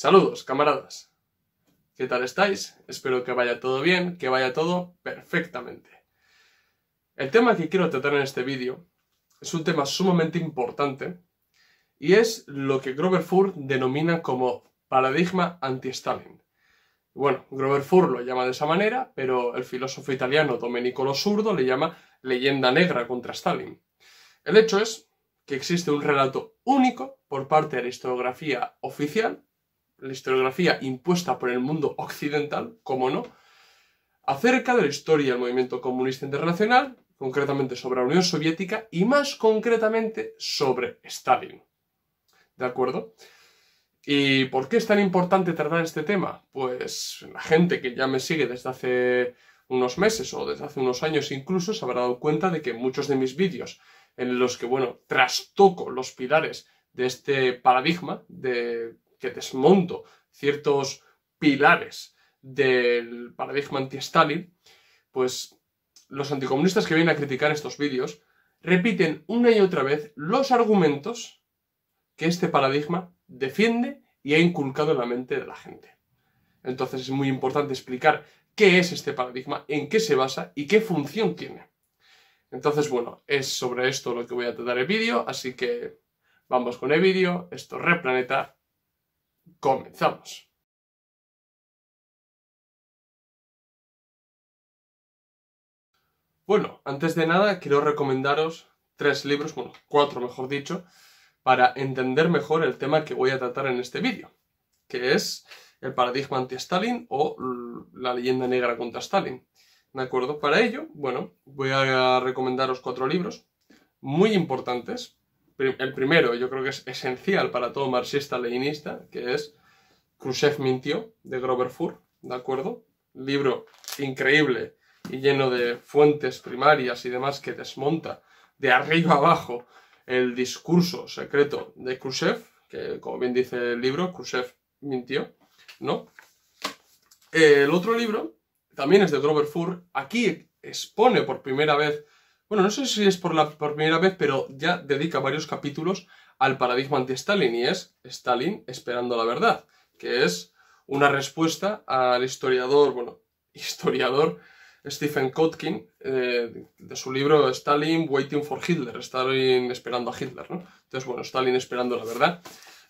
Saludos, camaradas. ¿Qué tal estáis? Espero que vaya todo bien, que vaya todo perfectamente. El tema que quiero tratar en este vídeo es un tema sumamente importante y es lo que Grover Fur denomina como paradigma anti-Stalin. Bueno, Grover Fur lo llama de esa manera, pero el filósofo italiano Domenico Lo Surdo le llama leyenda negra contra Stalin. El hecho es que existe un relato único por parte de la historiografía oficial la historiografía impuesta por el mundo occidental, como no, acerca de la historia del movimiento comunista internacional, concretamente sobre la Unión Soviética y más concretamente sobre Stalin. ¿De acuerdo? ¿Y por qué es tan importante tratar este tema? Pues la gente que ya me sigue desde hace unos meses o desde hace unos años incluso se habrá dado cuenta de que muchos de mis vídeos en los que, bueno, trastoco los pilares de este paradigma de que desmonto ciertos pilares del paradigma anti-Stalin, pues los anticomunistas que vienen a criticar estos vídeos repiten una y otra vez los argumentos que este paradigma defiende y ha inculcado en la mente de la gente. Entonces es muy importante explicar qué es este paradigma, en qué se basa y qué función tiene. Entonces, bueno, es sobre esto lo que voy a tratar el vídeo, así que vamos con el vídeo, esto es Replaneta Comenzamos. Bueno, antes de nada quiero recomendaros tres libros, bueno, cuatro mejor dicho, para entender mejor el tema que voy a tratar en este vídeo, que es el paradigma anti-Stalin o la leyenda negra contra Stalin. ¿De acuerdo? Para ello, bueno, voy a recomendaros cuatro libros muy importantes el primero, yo creo que es esencial para todo marxista-leninista, que es Khrushchev mintió, de Grover Fur, ¿de acuerdo? Libro increíble y lleno de fuentes primarias y demás que desmonta de arriba abajo el discurso secreto de Khrushchev, que como bien dice el libro, Khrushchev mintió, ¿no? El otro libro, también es de Grover Fur, aquí expone por primera vez bueno, no sé si es por, la, primera vez, pero ya dedica varios capítulos al paradigma anti-Stalin y es Stalin esperando la verdad, que es una respuesta al historiador, bueno, historiador Stephen Kotkin, eh, de su libro Stalin Waiting for Hitler, Stalin esperando a Hitler, ¿no? Entonces, bueno, Stalin esperando la verdad,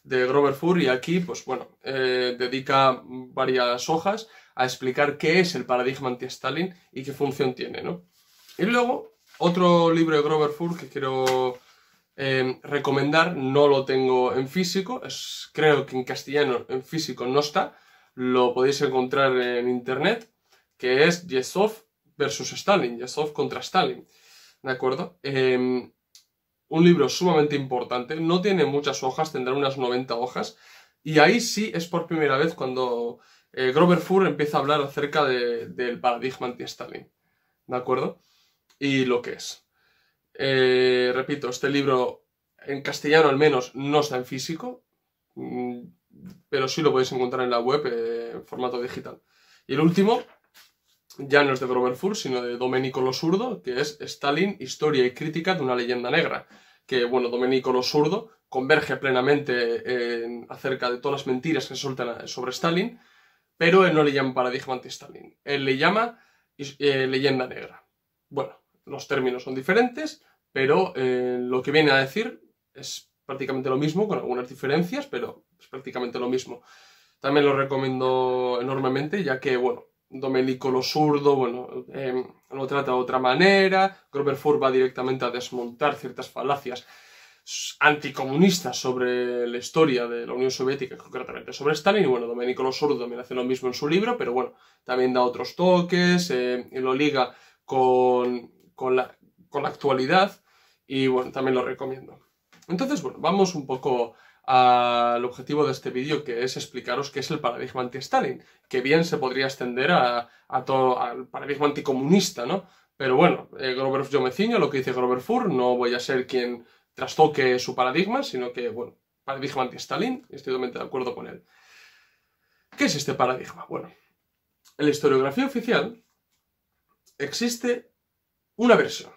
de Grover Fur, y aquí, pues bueno, eh, dedica varias hojas a explicar qué es el paradigma anti-Stalin y qué función tiene, ¿no? Y luego, otro libro de Grover Fur que quiero eh, recomendar, no lo tengo en físico, creo que en castellano en físico no está, lo podéis encontrar en internet, que es Yesov versus Stalin, Yesov contra Stalin, ¿de acuerdo? Em, un libro sumamente importante, no tiene muchas hojas, tendrá unas 90 hojas, y ahí sí es por primera vez cuando eh, Grover Fur empieza a hablar acerca de, del paradigma anti-Stalin, ¿de acuerdo? y lo que es. Eh, repito, este libro en castellano al menos no está en físico, mm, pero sí lo podéis encontrar en la web eh, en formato digital. Y el último, ya no es de Grover sino de Domenico Lo Zurdo, que es Stalin, Historia y Crítica de una leyenda negra, que, bueno, Domenico Lo Zurdo converge plenamente acerca de todas las mentiras que se sueltan eh, sobre Stalin, pero él no le llama paradigma anti-Stalin, él le llama leyenda negra. Bueno, los términos son diferentes, pero eh, lo que viene a decir es prácticamente lo mismo, con algunas diferencias, pero es prácticamente lo mismo. También lo recomiendo enormemente, ya que, bueno, Domenico lo zurdo, bueno, eh, lo trata de otra manera, Grover va directamente a desmontar ciertas falacias anticomunistas sobre la historia de la Unión Soviética, concretamente sobre Stalin, y bueno, Domenico lo zurdo también hace lo mismo en su libro, pero bueno, también da otros toques, eh, lo liga con con la, actualidad y bueno, también lo recomiendo. Entonces, bueno, vamos un poco al objetivo de este vídeo, que es explicaros qué es el paradigma anti-Stalin, que bien se podría extender a, todo, al paradigma anticomunista, ¿no? Pero bueno, eh, Grover yo me ciño lo que dice Grover Fur, no voy a ser quien trastoque su paradigma, sino que, bueno, paradigma anti-Stalin, estoy totalmente de acuerdo con él. ¿Qué es este paradigma? Bueno, en la historiografía oficial existe una versión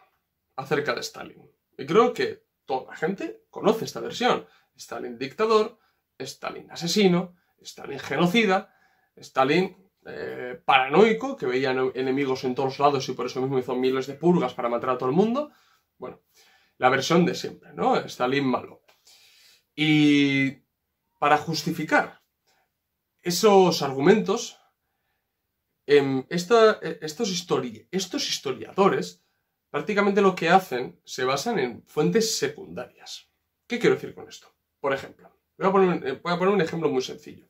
acerca de Stalin. Y creo que toda la gente conoce esta versión. Stalin dictador, Stalin asesino, Stalin genocida, Stalin eh, paranoico, que veía enemigos en todos lados y por eso mismo hizo miles de purgas para matar a todo el mundo. Bueno, la versión de siempre, ¿no? Stalin malo. Y para justificar esos argumentos, em, esta, e-, estos, estos historiadores prácticamente lo que hacen se basan en fuentes secundarias. ¿Qué quiero decir con esto? Por ejemplo, eh, voy a poner, un ejemplo muy sencillo.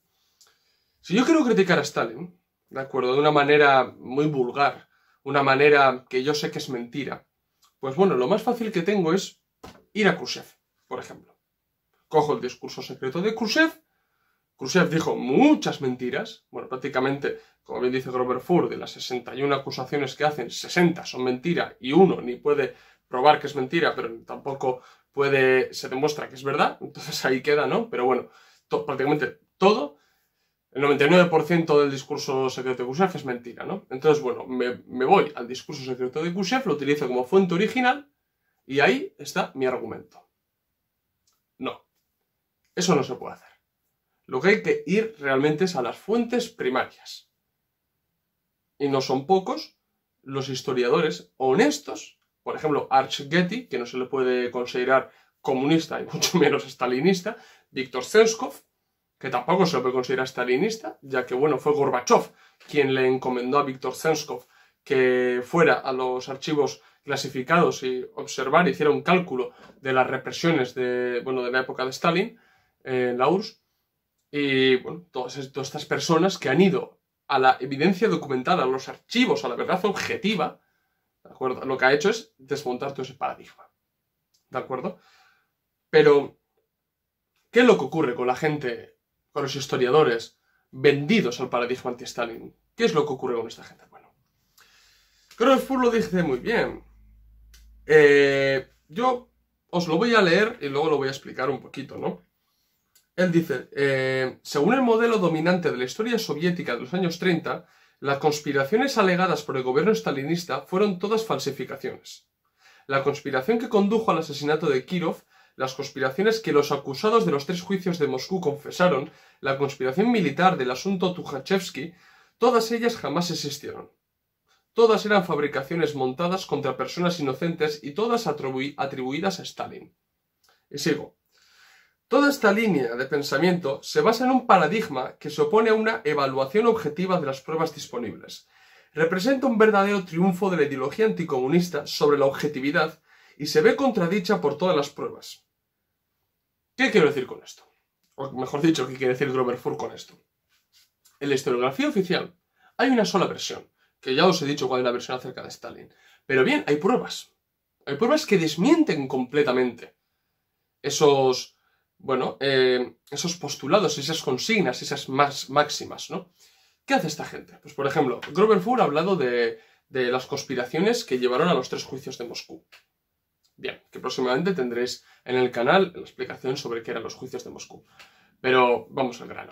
Si yo quiero criticar a Stalin, ¿de acuerdo? De una manera muy vulgar, una manera que yo sé que es mentira, pues bueno, lo más fácil que tengo es ir a Khrushchev, por ejemplo. Cojo el discurso secreto de Khrushchev Khrushchev dijo muchas mentiras, bueno, prácticamente, como bien dice Grover Ford, de las 61 acusaciones que hacen, 60 son mentira y uno ni puede probar que es mentira, pero tampoco puede, se demuestra que es verdad, entonces ahí queda, ¿no? Pero bueno, prácticamente todo, el 99% del discurso secreto de Khrushchev es mentira, ¿no? Entonces, bueno, me, me voy al discurso secreto de Khrushchev, lo utilizo como fuente original y ahí está mi argumento. No, eso no se puede hacer. Lo que hay que ir realmente es a las fuentes primarias. Y no son pocos los historiadores honestos, por ejemplo, Arch Getty, que no se le puede considerar comunista y mucho menos stalinista, Víctor Zenskov, que tampoco se lo puede considerar stalinista, ya que bueno, fue Gorbachev quien le encomendó a Víctor Zenskov que fuera a los archivos clasificados y observar, hiciera un cálculo de las represiones de, bueno, de la época de Stalin en la URSS, y, eh, bueno, todas, estas personas que han ido a la evidencia documentada, a los archivos, a la verdad objetiva, ¿de acuerdo? Lo que ha hecho es desmontar todo ese paradigma. ¿De acuerdo? Pero, ¿qué es lo que ocurre con la gente, con los historiadores vendidos al paradigma anti-Stalin? ¿Qué es lo que ocurre con esta gente? Bueno, que lo dice muy bien. Eh, yo os lo voy a leer y luego lo voy a explicar un poquito, ¿no? Él dice, eh, según el modelo dominante de la historia soviética de los años 30, las conspiraciones alegadas por el gobierno stalinista fueron todas falsificaciones. La conspiración que condujo al asesinato de Kirov, las conspiraciones que los acusados de los tres juicios de Moscú confesaron, la conspiración militar del asunto Tukhachevsky, todas ellas jamás existieron. Todas eran fabricaciones montadas contra personas inocentes y todas atribuidas a Stalin. Y sigo. Toda esta línea de pensamiento se basa en un paradigma que se opone a una evaluación objetiva de las pruebas disponibles. Representa un verdadero triunfo de la ideología anticomunista sobre la objetividad y se ve contradicha por todas las pruebas. ¿Qué quiero decir con esto? O mejor dicho, ¿qué quiere decir Groverfur con esto? En la historiografía oficial hay una sola versión, que ya os he dicho cuál es la versión acerca de Stalin. Pero bien, hay pruebas. Hay pruebas que desmienten completamente esos bueno, eh, esos postulados, esas consignas, esas máximas, ¿no? ¿Qué hace esta gente? Pues, por ejemplo, Grover Fur ha hablado de, las conspiraciones que llevaron a los tres juicios de Moscú. Bien, que próximamente tendréis en el canal la explicación sobre qué eran los juicios de Moscú. Pero vamos al grano.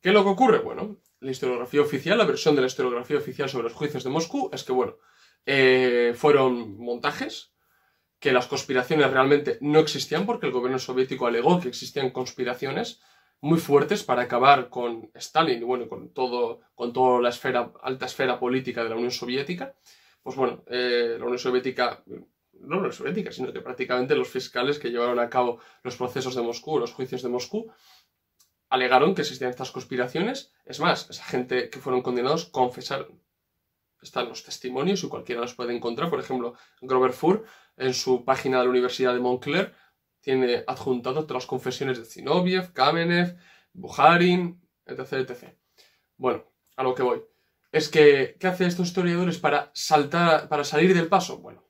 ¿Qué es lo que ocurre? Bueno, la historiografía oficial, la versión de la historiografía oficial sobre los juicios de Moscú es que, bueno, eh, fueron montajes, que las conspiraciones realmente no existían, porque el gobierno soviético alegó que existían conspiraciones muy fuertes para acabar con Stalin y bueno, con, todo, con toda la esfera, alta esfera política de la Unión Soviética. Pues bueno, eh, la Unión Soviética, no la Unión Soviética, sino que prácticamente los fiscales que llevaron a cabo los procesos de Moscú, los juicios de Moscú, alegaron que existían estas conspiraciones. Es más, esa gente que fueron condenados confesaron. Están los testimonios y cualquiera los puede encontrar. Por ejemplo, Grover Fur en su página de la Universidad de Montclair tiene todas las confesiones de Zinoviev, Kamenev, Buharin, etc, etc. Bueno, a lo que voy. Es que, ¿qué hacen estos historiadores para saltar, para salir del paso? Bueno,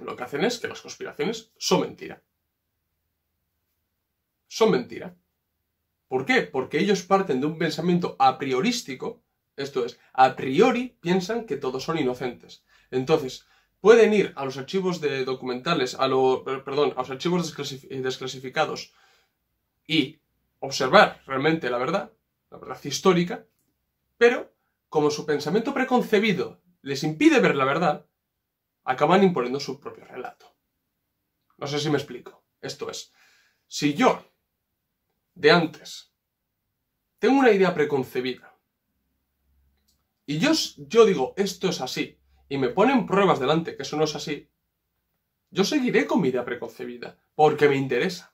lo que hacen es que las conspiraciones son mentira. Son mentira. ¿Por qué? Porque ellos parten de un pensamiento a priorístico, esto es, a priori piensan que todos son inocentes. Entonces, pueden ir a los archivos de documentales, a eh, perdón, a los archivos eh, desclasificados y observar realmente la verdad, la verdad histórica, pero como su pensamiento preconcebido les impide ver la verdad, acaban imponiendo su propio relato. No sé si me explico. Esto es, si yo, de antes, tengo una idea preconcebida, y yo, yo digo, esto es así, y me ponen pruebas delante, que eso no es así, yo seguiré con mi idea preconcebida, porque me interesa.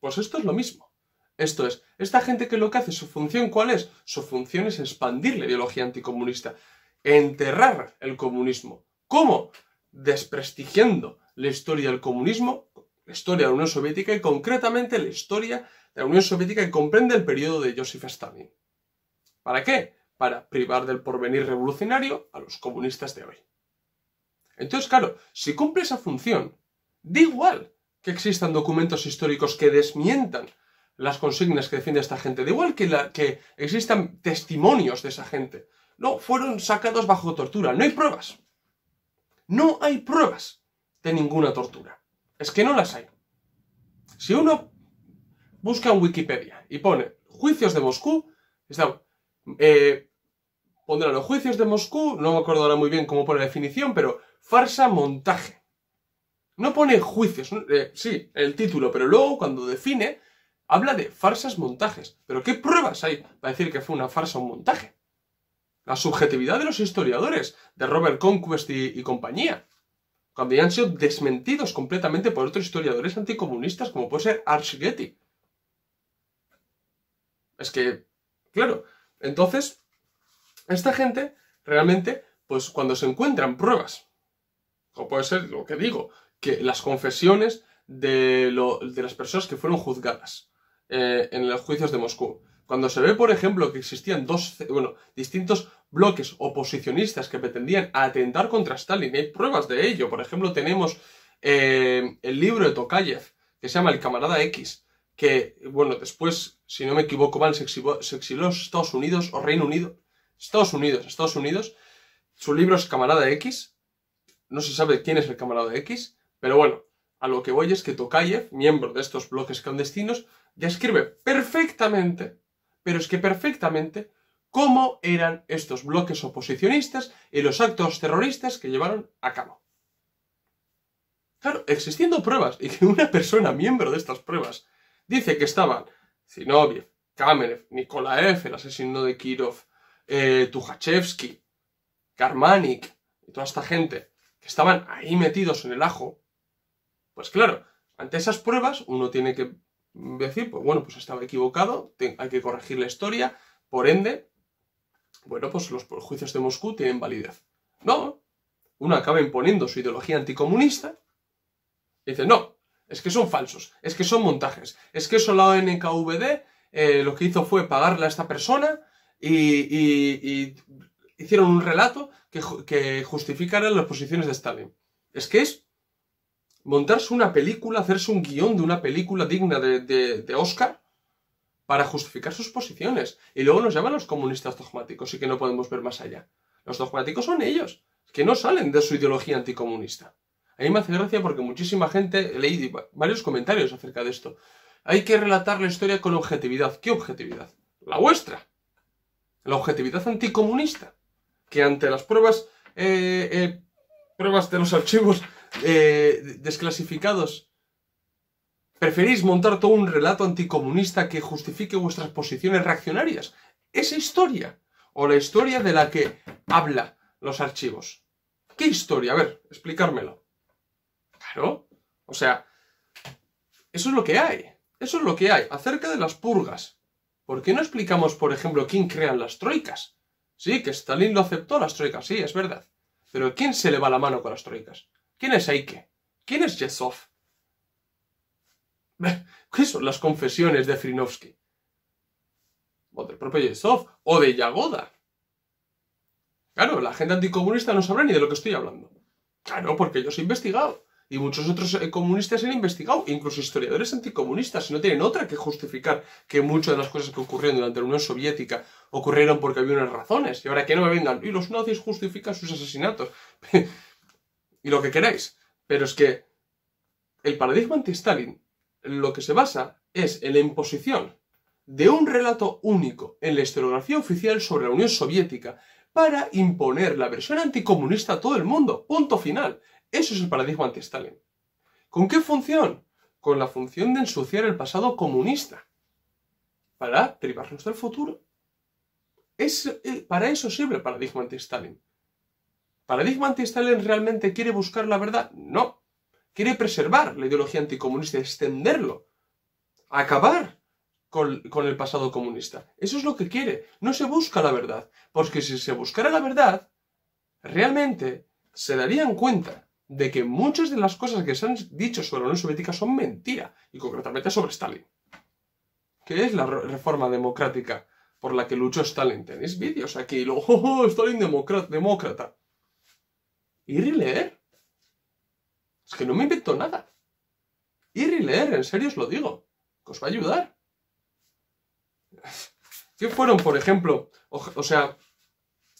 Pues esto es lo mismo. Esto es, esta gente que lo que hace, su función cuál es? Su función es expandir la ideología anticomunista, enterrar el comunismo. ¿Cómo? Desprestigiando la historia del comunismo, la historia de la Unión Soviética y concretamente la historia de la Unión Soviética que comprende el periodo de Joseph Stalin. ¿Para qué? para privar del porvenir revolucionario a los comunistas de hoy. Entonces, claro, si cumple esa función, da igual que existan documentos históricos que desmientan las consignas que defiende esta gente, da igual que, que existan testimonios de esa gente. No, fueron sacados bajo tortura, no hay pruebas. No hay pruebas de ninguna tortura. Es que no las hay. Si uno busca en Wikipedia y pone juicios de Moscú, está eh, pondrá los juicios de Moscú, no me acuerdo ahora muy bien cómo pone la definición, pero farsa montaje. No pone juicios, eh, sí, el título, pero luego cuando define, habla de farsas montajes. Pero ¿qué pruebas hay para decir que fue una farsa o un montaje? La subjetividad de los historiadores, de Robert Conquest y, y compañía, cuando ya han sido desmentidos completamente por otros historiadores anticomunistas como puede ser Arch Getty. Es que, claro, entonces, esta gente realmente, pues cuando se encuentran pruebas, como puede ser lo que digo, que las confesiones de, las personas que fueron juzgadas eh, en los juicios de Moscú, cuando se ve, por ejemplo, que existían dos, bueno, distintos bloques oposicionistas que pretendían atentar contra Stalin, hay pruebas de ello. Por ejemplo, tenemos eh, el libro de Tokayev, que se llama El Camarada X, que, bueno, después, si no me equivoco mal, se exiló, Estados Unidos o Reino Unido. Estados Unidos, Estados Unidos. Su libro es Camarada X. No se sabe quién es el Camarada X, pero bueno, a lo que voy es que Tokayev, miembro de estos bloques clandestinos, ya escribe perfectamente, pero es que perfectamente, cómo eran estos bloques oposicionistas y los actos terroristas que llevaron a cabo. Claro, existiendo pruebas y que una persona miembro de estas pruebas dice que estaban Zinoviev, Kamenev, Nikolaev, el asesino de Kirov, eh, Tuhachevsky, Karmanik y toda esta gente que estaban ahí metidos en el ajo, pues claro, ante esas pruebas uno tiene que decir, pues bueno, pues estaba equivocado, hay que corregir la historia, por ende, bueno, pues los juicios de Moscú tienen validez. No, uno acaba imponiendo su ideología anticomunista y dice, no, es que son falsos, es que son montajes, es que eso la NKVD eh, lo que hizo fue pagarle a esta persona y, hicieron un relato que, justificara las posiciones de Stalin. Es que es montarse una película, hacerse un guión de una película digna de, de, Oscar para justificar sus posiciones. Y luego nos llaman los comunistas dogmáticos y que no podemos ver más allá. Los dogmáticos son ellos, que no salen de su ideología anticomunista. A mí me hace gracia porque muchísima gente, leí varios comentarios acerca de esto. Hay que relatar la historia con objetividad. ¿Qué objetividad? La vuestra. La objetividad anticomunista. Que ante las pruebas, eh, eh, pruebas de los archivos eh, desclasificados, preferís montar todo un relato anticomunista que justifique vuestras posiciones reaccionarias. Esa historia. O la historia de la que habla los archivos. ¿Qué historia? A ver, explicármelo. O sea, eso es lo que hay. Eso es lo que hay. Acerca de las purgas. ¿Por qué no explicamos, por ejemplo, quién crean las troicas? Sí, que Stalin lo aceptó, las troicas, sí, es verdad. Pero ¿quién se le va la mano con las troicas? ¿Quién es Eike? ¿Quién es Yesov? ¿Qué son las confesiones de Frinovsky? O del propio Yesov, o de Yagoda. Claro, la gente anticomunista no sabrá ni de lo que estoy hablando. Claro, porque yo he investigado. Y muchos otros eh, comunistas han investigado, incluso historiadores anticomunistas, y no tienen otra que justificar que muchas de las cosas que ocurrieron durante la Unión Soviética ocurrieron porque había unas razones. Y ahora que no me vengan, y los nazis justifican sus asesinatos. y lo que queráis. Pero es que el paradigma anti-Stalin lo que se basa es en la imposición de un relato único en la historiografía oficial sobre la Unión Soviética para imponer la versión anticomunista a todo el mundo. Punto final. Eso es el paradigma anti-Stalin. ¿Con qué función? Con la función de ensuciar el pasado comunista para privarnos del futuro. Es, eh, para eso sirve el paradigma anti-Stalin. ¿Paradigma anti-Stalin realmente quiere buscar la verdad? No. Quiere preservar la ideología anticomunista, extenderlo, acabar con, el pasado comunista. Eso es lo que quiere. No se busca la verdad. Porque si se buscara la verdad, realmente se darían cuenta de que muchas de las cosas que se han dicho sobre la Unión Soviética son mentira, y concretamente sobre Stalin. ¿Qué es la reforma democrática por la que luchó Stalin? Tenéis vídeos aquí, y luego, ¡oh, oh, Stalin demócrata. Ir y leer. Es que no me invento nada. Ir y leer, en serio os lo digo, que os va a ayudar. ¿Qué fueron, por ejemplo? O, sea,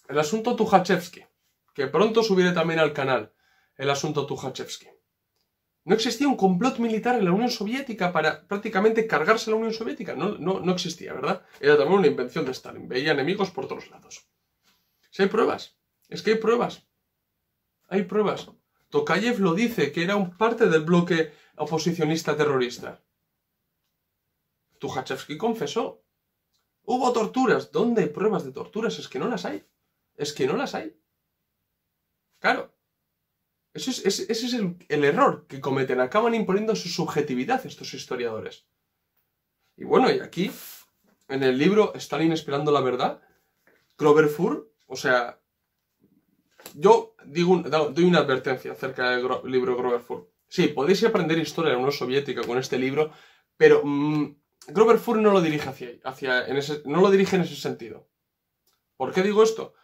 el asunto Tukhachevsky, que pronto subiré también al canal el asunto Tukhachevsky. No existía un complot militar en la Unión Soviética para prácticamente cargarse la Unión Soviética. No, no, no existía, ¿verdad? Era también una invención de Stalin. Veía enemigos por todos lados. Si hay pruebas. Es que hay pruebas. Hay pruebas. Tokayev lo dice, que era un parte del bloque oposicionista terrorista. Tukhachevsky confesó. Hubo torturas. ¿Dónde hay pruebas de torturas? Es que no las hay. Es que no las hay. Claro, es, ese, es el, error que cometen. Acaban imponiendo su subjetividad estos historiadores. Y bueno, y aquí, en el libro Stalin esperando la verdad, Grover Fur, o sea, yo digo, doy una advertencia acerca del libro Grover Sí, podéis aprender historia de la Unión Soviética con este libro, pero Grover mm, Fur no lo dirige hacia, hacia no lo dirige en ese sentido. ¿Por qué digo esto?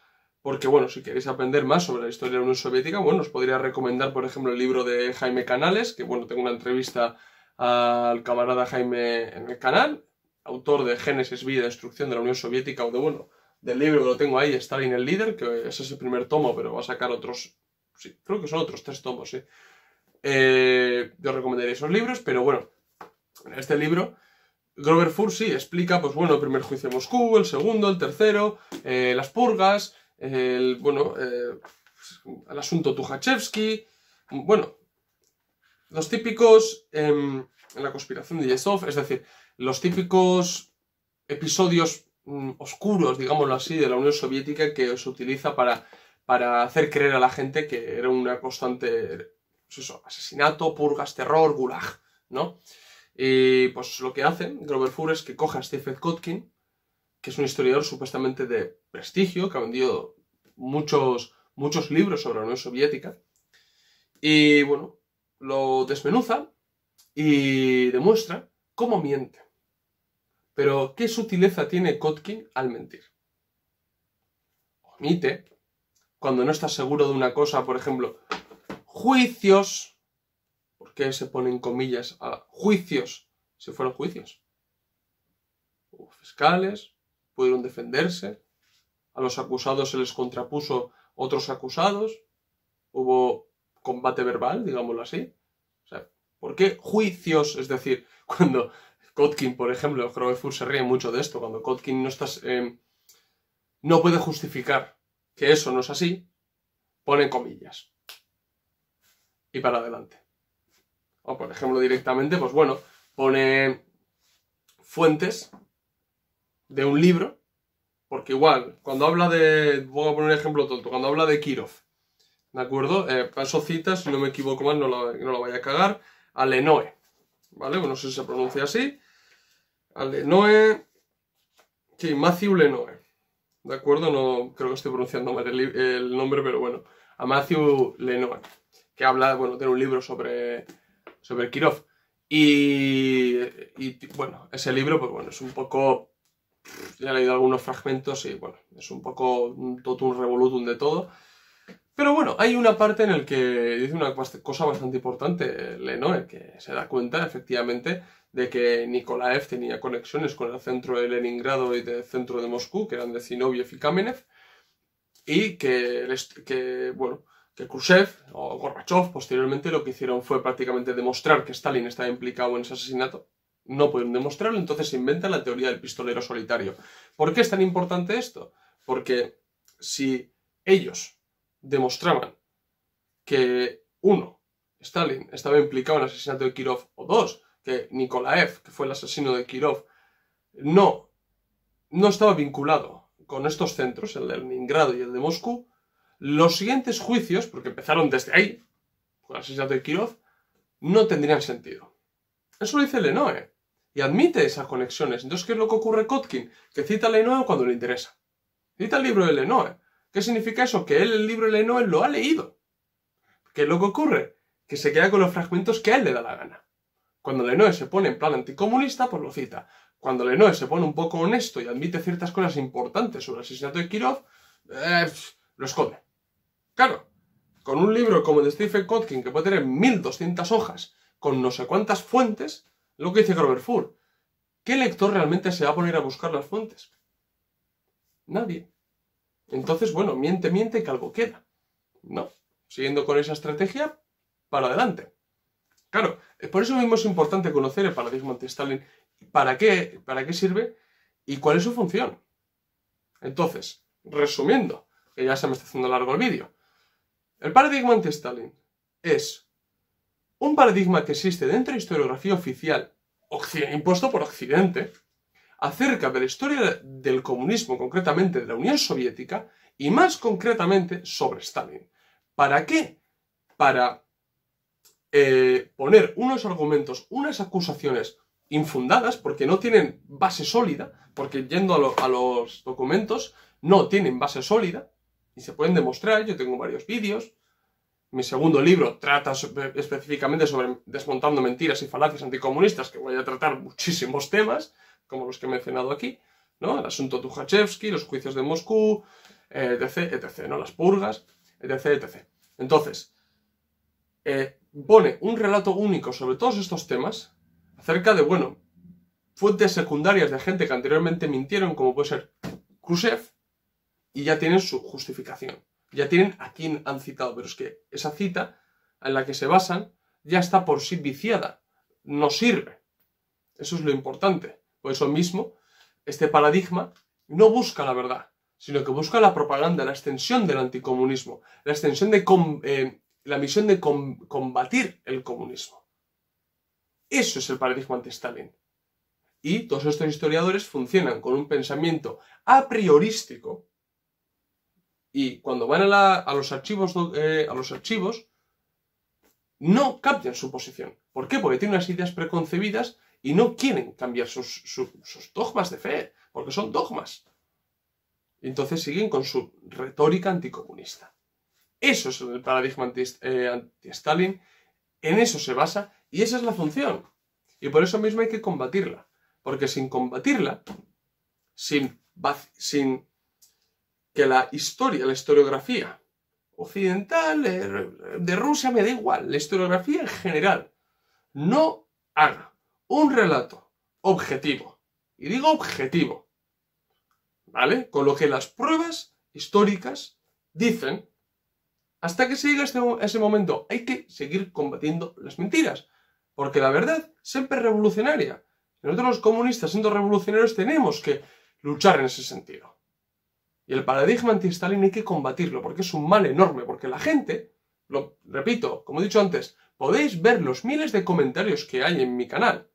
Porque, bueno, si queréis aprender más sobre la historia de la Unión Soviética, bueno, os podría recomendar, por ejemplo, el libro de Jaime Canales, que, bueno, tengo una entrevista al camarada Jaime en el canal, autor de Génesis, Vida y Destrucción de la Unión Soviética, o de, bueno, del libro que lo tengo ahí, Stalin el líder, que ese es el primer tomo, pero va a sacar otros, sí, creo que son otros tres tomos, ¿eh? yo recomendaría esos libros, pero bueno, en este libro, Grover Fursi explica, pues bueno, el primer juicio de Moscú, el segundo, el tercero, eh, las purgas, el, bueno, eh, pues, asunto Tuchachevsky, bueno, los típicos, em, en la conspiración de Yesov, es decir, los típicos episodios mm, oscuros, digámoslo así, de la Unión Soviética que se utiliza para, para hacer creer a la gente que era una constante pues asesinato, purgas, terror, gulag, ¿no? Y pues lo que hacen, Grover Fur es que coja a Stephen Kotkin, que es un historiador supuestamente de prestigio, que ha vendido muchos, muchos libros sobre la Unión Soviética. Y bueno, lo desmenuza y demuestra cómo miente. Pero qué sutileza tiene Kotkin al mentir. Omite cuando no está seguro de una cosa, por ejemplo, juicios. ¿Por qué se ponen comillas a juicios si fueron juicios? O fiscales, pudieron defenderse, a los acusados se les contrapuso otros acusados, hubo combate verbal, digámoslo así. O sea, ¿por qué juicios? Es decir, cuando Kotkin, por ejemplo, full se ríe mucho de esto, cuando Kotkin no estás, eh, no puede justificar que eso no es así, pone comillas. Y para adelante. O por ejemplo, directamente, pues bueno, pone fuentes de un libro, porque igual, cuando habla de, voy a poner un ejemplo tonto, cuando habla de Kirov, ¿de acuerdo? Eh, paso citas, si no me equivoco más no la, vaya a cagar, a Lenoe, ¿vale? Bueno, no sé si se pronuncia así, a Lenoe, sí, Matthew Lenoe, ¿de acuerdo? No creo que estoy pronunciando mal el, nombre, pero bueno, a Matthew Lenoe, que habla, bueno, tiene un libro sobre, sobre Kirov. Y, y, bueno, ese libro, pues bueno, es un poco he leído algunos fragmentos y bueno, es un poco totum revolutum de todo. Pero bueno, hay una parte en la que dice una cosa bastante importante Lenin que se da cuenta efectivamente de que Nikolaev tenía conexiones con el centro de Leningrado y del centro de Moscú, que eran de Zinoviev y Kamenev, y que, que, bueno, que Khrushchev o Gorbachev posteriormente lo que hicieron fue prácticamente demostrar que Stalin estaba implicado en ese asesinato, no pueden demostrarlo, entonces se inventa la teoría del pistolero solitario. ¿Por qué es tan importante esto? Porque si ellos demostraban que, uno, Stalin estaba implicado en el asesinato de Kirov, o dos, que Nikolaev, que fue el asesino de Kirov, no, no estaba vinculado con estos centros, el de Leningrado y el de Moscú, los siguientes juicios, porque empezaron desde ahí, con el asesinato de Kirov, no tendrían sentido. Eso lo dice Lenoe y admite esas conexiones. Entonces, ¿qué es lo que ocurre Kotkin? Que cita a Lenoe cuando le interesa. Cita el libro de Lenoe. ¿Qué significa eso? Que él el libro de Lenoe lo ha leído. ¿Qué es lo que ocurre? Que se queda con los fragmentos que a él le da la gana. Cuando Lenoe se pone en plan anticomunista, pues lo cita. Cuando Lenoe se pone un poco honesto y admite ciertas cosas importantes sobre el asesinato de Kirov, eh, lo esconde. Claro, con un libro como el de Stephen Kotkin, que puede tener 1200 hojas, con no sé cuántas fuentes, lo que dice Grover Fur. ¿Qué lector realmente se va a poner a buscar las fuentes? Nadie. Entonces, bueno, miente, miente que algo queda. No. Siguiendo con esa estrategia, para adelante. Claro, eh, por eso mismo es importante conocer el paradigma de Stalin. ¿Para qué, ¿Para qué sirve? ¿Y cuál es su función? Entonces, resumiendo, que ya se me está haciendo largo el vídeo, el paradigma anti-Stalin es un paradigma que existe dentro de la historiografía oficial, impuesto por Occidente, acerca de la historia del comunismo, concretamente de la Unión Soviética, y más concretamente sobre Stalin. ¿Para qué? Para eh, poner unos argumentos, unas acusaciones infundadas, porque no tienen base sólida, porque yendo a los documentos, no tienen base sólida, y se pueden demostrar, yo tengo varios vídeos, mi segundo libro trata eh, específicamente sobre desmontando mentiras y falacias anticomunistas, que voy a tratar muchísimos temas, como los que he mencionado aquí, ¿no? El asunto Tukhachevsky, los juicios de Moscú, etc., eh, etc., ¿no? Las purgas, etc., etc. Entonces, eh, pone un relato único sobre todos estos temas, acerca de, bueno, fuentes secundarias de gente que anteriormente mintieron, como puede ser Khrushchev, y ya tienen su justificación ya tienen a quien han citado, pero es que esa cita en la que se basan ya está por sí viciada, no sirve. Eso es lo importante. Por eso mismo, este paradigma no busca la verdad, sino que busca la propaganda, la extensión del anticomunismo, la extensión de eh, la misión de combatir el comunismo. Eso es el paradigma anti-Stalin. Y todos estos historiadores funcionan con un pensamiento a priorístico, y cuando van a, los, archivos, eh, a los archivos, no cambian su posición. ¿Por qué? Porque tienen unas ideas preconcebidas y no quieren cambiar sus, dogmas de fe, porque son dogmas. entonces siguen con su retórica anticomunista. Eso es el paradigma eh, anti-Stalin, en eso se basa y esa es la función. Y por eso mismo hay que combatirla, porque sin combatirla, sin, sin que la historia, la historiografía occidental, eh, de Rusia, me da igual, la historiografía en general, no haga un relato objetivo. Y digo objetivo, ¿vale? Con lo que las pruebas históricas dicen, hasta que se llegue este, ese momento, hay que seguir combatiendo las mentiras. Porque la verdad siempre es revolucionaria. Nosotros los comunistas, siendo revolucionarios, tenemos que luchar en ese sentido. Y el paradigma anti-Stalin hay que combatirlo, porque es un mal enorme, porque la gente, lo repito, como he dicho antes, podéis ver los miles de comentarios que hay en mi canal.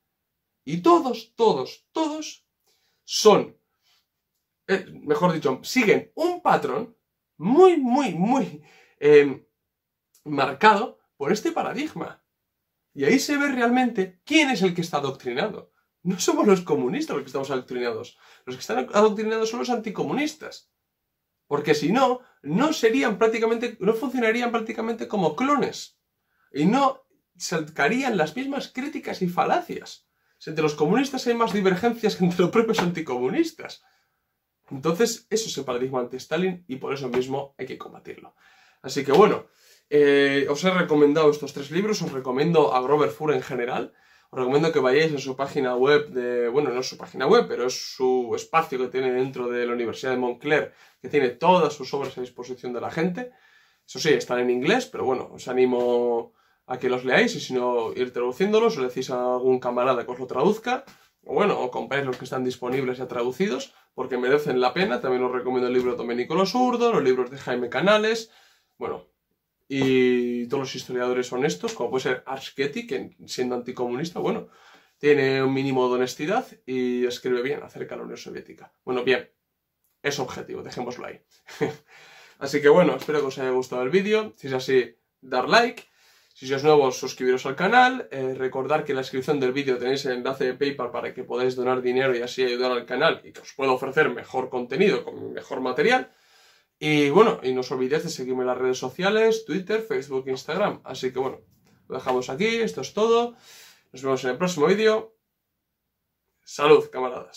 Y todos, todos, todos son, eh, mejor dicho, siguen un patrón muy, muy, muy em, marcado por este paradigma. Y ahí se ve realmente quién es el que está adoctrinado. No somos los comunistas los que estamos adoctrinados. Los que están adoctrinados son los anticomunistas. Porque si no, no serían prácticamente, no funcionarían prácticamente como clones. Y no saltarían las mismas críticas y falacias. entre los comunistas hay más divergencias que entre los propios anticomunistas. Entonces, eso es el paradigma anti-Stalin y por eso mismo hay que combatirlo. Así que bueno, eh, os he recomendado estos tres libros, os recomiendo a Grover Fur en general os recomiendo que vayáis a su página web de, bueno, no es su página web, pero es su espacio que tiene dentro de la Universidad de Montclair, que tiene todas sus obras a disposición de la gente. Eso sí, están en inglés, pero bueno, os animo a que los leáis y si no, ir traduciéndolos o le decís a algún camarada que os lo traduzca. O bueno, o compréis los que están disponibles ya traducidos, porque merecen la pena. También os recomiendo el libro de Domenico Losurdo, los libros de Jaime Canales. Bueno, y todos los historiadores honestos, como puede ser Ash que siendo anticomunista, bueno, tiene un mínimo de honestidad y escribe bien acerca de la Unión Soviética. Bueno, bien, es objetivo, dejémoslo ahí. así que bueno, espero que os haya gustado el vídeo. Si es así, dar like. Si sois nuevos, suscribiros al canal. Eh, recordar que en la descripción del vídeo tenéis el enlace de PayPal para que podáis donar dinero y así ayudar al canal y que os pueda ofrecer mejor contenido con mejor material. Y bueno, y no os olvidéis de seguirme en las redes sociales, Twitter, Facebook, Instagram. Así que bueno, lo dejamos aquí, esto es todo. Nos vemos en el próximo vídeo. Salud, camaradas.